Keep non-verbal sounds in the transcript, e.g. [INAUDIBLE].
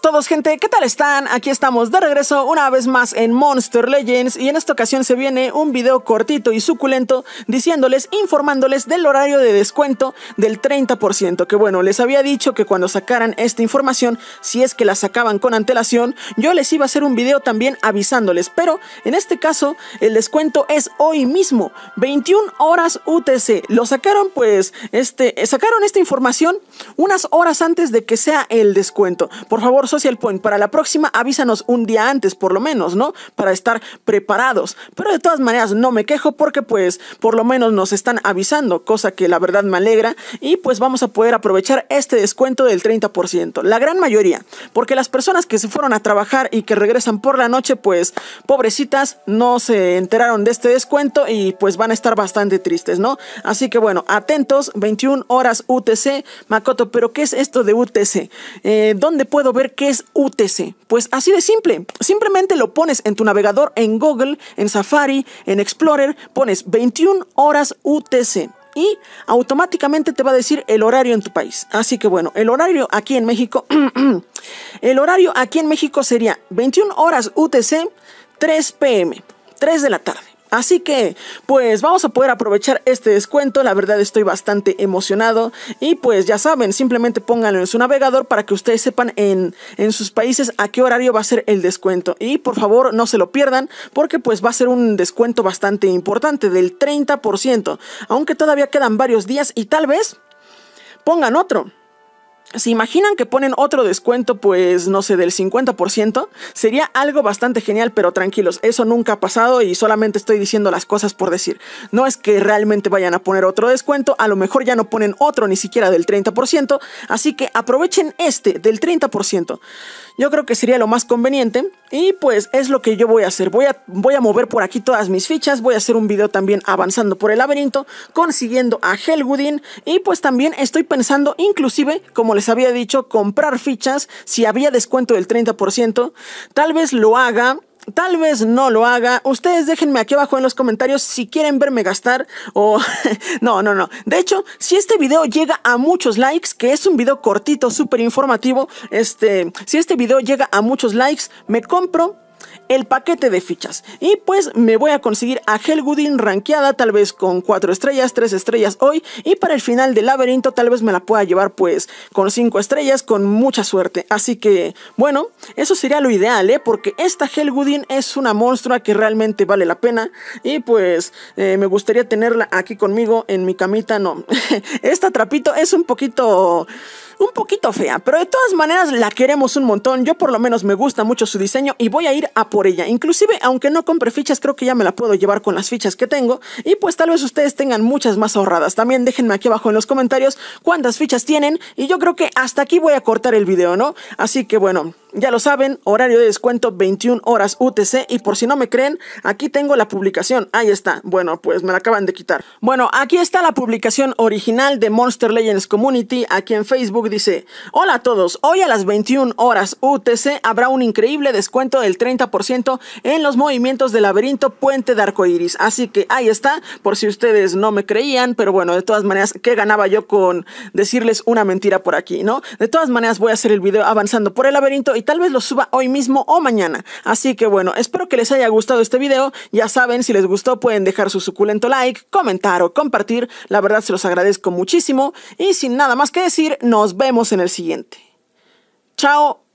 todos gente, ¿qué tal están? Aquí estamos de regreso una vez más en Monster Legends y en esta ocasión se viene un video cortito y suculento diciéndoles, informándoles del horario de descuento del 30%, que bueno, les había dicho que cuando sacaran esta información, si es que la sacaban con antelación, yo les iba a hacer un video también avisándoles, pero en este caso el descuento es hoy mismo, 21 horas UTC, lo sacaron pues, este, sacaron esta información unas horas antes de que sea el descuento, por favor por Social Point, para la próxima avísanos un día antes, por lo menos, ¿no? Para estar preparados. Pero de todas maneras, no me quejo porque pues por lo menos nos están avisando, cosa que la verdad me alegra. Y pues vamos a poder aprovechar este descuento del 30%. La gran mayoría, porque las personas que se fueron a trabajar y que regresan por la noche, pues pobrecitas, no se enteraron de este descuento y pues van a estar bastante tristes, ¿no? Así que bueno, atentos, 21 horas UTC. Makoto, pero ¿qué es esto de UTC? Eh, ¿Dónde puedo ver qué es UTC? Pues así de simple. Simplemente lo pones en tu navegador, en Google, en Safari, en Explorer, pones 21 horas UTC y automáticamente te va a decir el horario en tu país. Así que bueno, el horario aquí en México, [CLEARS THROAT] el horario aquí en México sería 21 horas UTC, 3 pm, 3 de la tarde. Así que, pues vamos a poder aprovechar este descuento, la verdad estoy bastante emocionado y pues ya saben, simplemente pónganlo en su navegador para que ustedes sepan en, sus países a qué horario va a ser el descuento y por favor no se lo pierdan porque pues va a ser un descuento bastante importante del 30%, aunque todavía quedan varios días y tal vez pongan otro. ¿Se imaginan que ponen otro descuento, pues no sé, del 50%? Sería algo bastante genial, pero tranquilos, eso nunca ha pasado y solamente estoy diciendo las cosas por decir. No es que realmente vayan a poner otro descuento, a lo mejor ya no ponen otro ni siquiera del 30%, así que aprovechen este del 30%. Yo creo que sería lo más conveniente y pues es lo que yo voy a hacer. Voy a, voy a mover por aquí todas mis fichas, voy a hacer un video también avanzando por el laberinto, consiguiendo a Helgudin y pues también estoy pensando inclusive, como les había dicho comprar fichas si había descuento del 30%. Tal vez lo haga. Tal vez no lo haga. Ustedes déjenme aquí abajo en los comentarios si quieren verme gastar o... [LAUGHS] no, no, no. De hecho, si este video llega a muchos likes, que es un video cortito, súper informativo, este... Si este video llega a muchos likes, me compro el paquete de fichas. Y pues me voy a conseguir a Helgudin rankeada, tal vez con 4 estrellas, 3 estrellas hoy. Y para el final del laberinto tal vez me la pueda llevar pues con 5 estrellas, con mucha suerte. Así que bueno, eso sería lo ideal, ¿eh? Porque esta Helgudin es una monstrua que realmente vale la pena. Y pues eh, me gustaría tenerla aquí conmigo en mi camita. No, [LAUGHS] esta trapito es un poquito un poquito fea, pero de todas maneras la queremos un montón. Yo por lo menos me gusta mucho su diseño y voy a ir a por ella. Inclusive, aunque no compre fichas, creo que ya me la puedo llevar con las fichas que tengo. Y pues tal vez ustedes tengan muchas más ahorradas. También déjenme aquí abajo en los comentarios cuántas fichas tienen. Y yo creo que hasta aquí voy a cortar el video, ¿no? Así que bueno. Ya lo saben, horario de descuento 21 horas UTC y por si no me creen, aquí tengo la publicación, ahí está, bueno pues me la acaban de quitar. Bueno, aquí está la publicación original de Monster Legends Community, aquí en Facebook dice, hola a todos, hoy a las 21 horas UTC habrá un increíble descuento del 30% en los movimientos del laberinto puente de arcoiris, así que ahí está, por si ustedes no me creían, pero bueno, de todas maneras, ¿qué ganaba yo con decirles una mentira por aquí, no? De todas maneras voy a hacer el video avanzando por el laberinto y tal vez lo suba hoy mismo o mañana. Así que bueno, espero que les haya gustado este video. Ya saben, si les gustó pueden dejar su suculento like, comentar o compartir. La verdad se los agradezco muchísimo. Y sin nada más que decir, nos vemos en el siguiente. Chao.